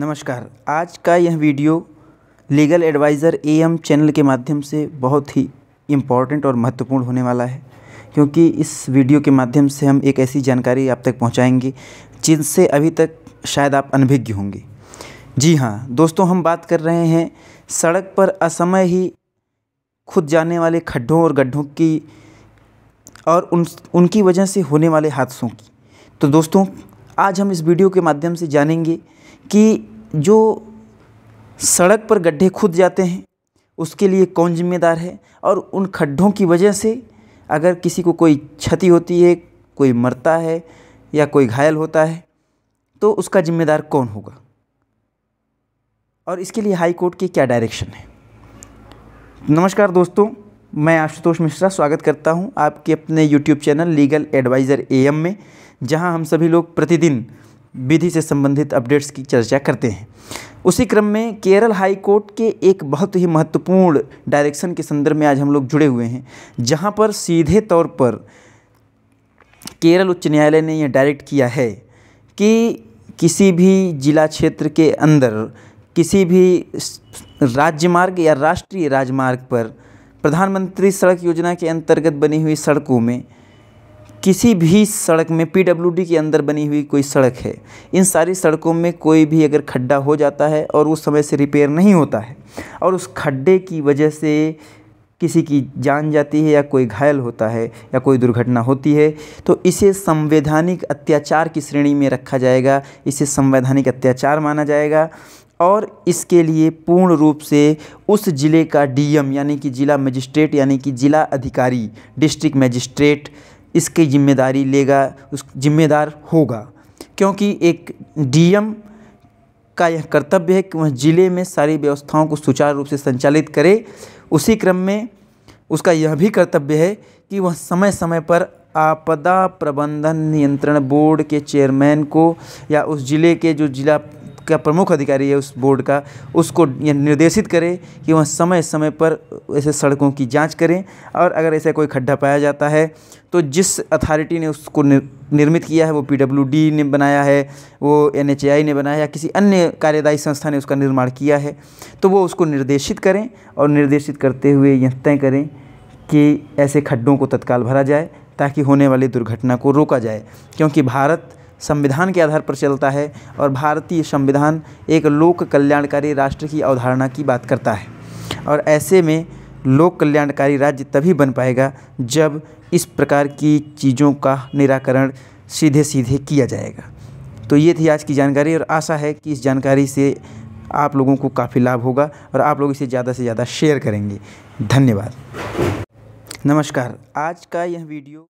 नमस्कार आज का यह video legal advisor AM channel के माध्यम से बहुत ही इम्पॉर्टेंट और महत्वपूर्ण होने वाला है क्योंकि इस वीडियो के माध्यम से हम एक ऐसी जानकारी आप तक पहुंचाएंगे जिनसे अभी तक शायद आप अनभिज्ञ होंगे जी हाँ दोस्तों हम बात कर रहे हैं सड़क पर असमय ही खुद जाने वाले खड्ढों और गड्ढों की और उन उनकी वजह से होने वाले हादसों की तो दोस्तों आज हम इस वीडियो के माध्यम से जानेंगे कि जो सड़क पर गड्ढे खुद जाते हैं उसके लिए कौन जिम्मेदार है और उन खड्ढों की वजह से अगर किसी को कोई क्षति होती है कोई मरता है या कोई घायल होता है तो उसका जिम्मेदार कौन होगा और इसके लिए हाई कोर्ट की क्या डायरेक्शन है नमस्कार दोस्तों मैं आशुतोष मिश्रा स्वागत करता हूं आपके अपने YouTube channel legal advisor AM में जहां हम सभी लोग प्रतिदिन विधि से संबंधित अपडेट्स की चर्चा करते हैं उसी क्रम में केरल हाई कोर्ट के एक बहुत ही महत्वपूर्ण डायरेक्शन के संदर्भ में आज हम लोग जुड़े हुए हैं जहां पर सीधे तौर पर केरल उच्च न्यायालय ने यह डायरेक्ट किया है कि किसी भी जिला क्षेत्र के अंदर किसी भी राज्य मार्ग या राष्ट्रीय राजमार्ग पर प्रधानमंत्री सड़क योजना के अंतर्गत बनी हुई सड़कों में किसी भी सड़क में पीडब्ल्यूडी के अंदर बनी हुई कोई सड़क है इन सारी सड़कों में कोई भी अगर खड्डा हो जाता है और उस समय से रिपेयर नहीं होता है और उस खड्डे की वजह से किसी की जान जाती है या कोई घायल होता है या कोई दुर्घटना होती है तो इसे संवैधानिक अत्याचार की श्रेणी में रखा जाएगा इसे संवैधानिक अत्याचार माना जाएगा और इसके लिए पूर्ण रूप से उस ज़िले का डीएम यानी कि ज़िला मजिस्ट्रेट यानी कि ज़िला अधिकारी डिस्ट्रिक्ट मजिस्ट्रेट इसकी ज़िम्मेदारी लेगा उस ज़िम्मेदार होगा क्योंकि एक डीएम का यह कर्तव्य है कि वह ज़िले में सारी व्यवस्थाओं को सुचारू रूप से संचालित करे उसी क्रम में उसका यह भी कर्तव्य है कि वह समय समय पर आपदा प्रबंधन नियंत्रण बोर्ड के चेयरमैन को या उस ज़िले के जो जिला का प्रमुख अधिकारी है उस बोर्ड का उसको यह निर्देशित करें कि वह समय समय पर ऐसे सड़कों की जांच करें और अगर ऐसा कोई खड्डा पाया जाता है तो जिस अथॉरिटी ने उसको निर्मित किया है वो पी ने बनाया है वो एन ने बनाया या किसी अन्य कार्यदायी संस्था ने उसका निर्माण किया है तो वो उसको निर्देशित करें और निर्देशित करते हुए यह तय करें कि ऐसे खड्डों को तत्काल भरा जाए ताकि होने वाली दुर्घटना को रोका जाए क्योंकि भारत संविधान के आधार पर चलता है और भारतीय संविधान एक लोक कल्याणकारी राष्ट्र की अवधारणा की बात करता है और ऐसे में लोक कल्याणकारी राज्य तभी बन पाएगा जब इस प्रकार की चीज़ों का निराकरण सीधे सीधे किया जाएगा तो ये थी आज की जानकारी और आशा है कि इस जानकारी से आप लोगों को काफ़ी लाभ होगा और आप लोग इसे ज़्यादा से ज़्यादा शेयर करेंगे धन्यवाद नमस्कार आज का यह वीडियो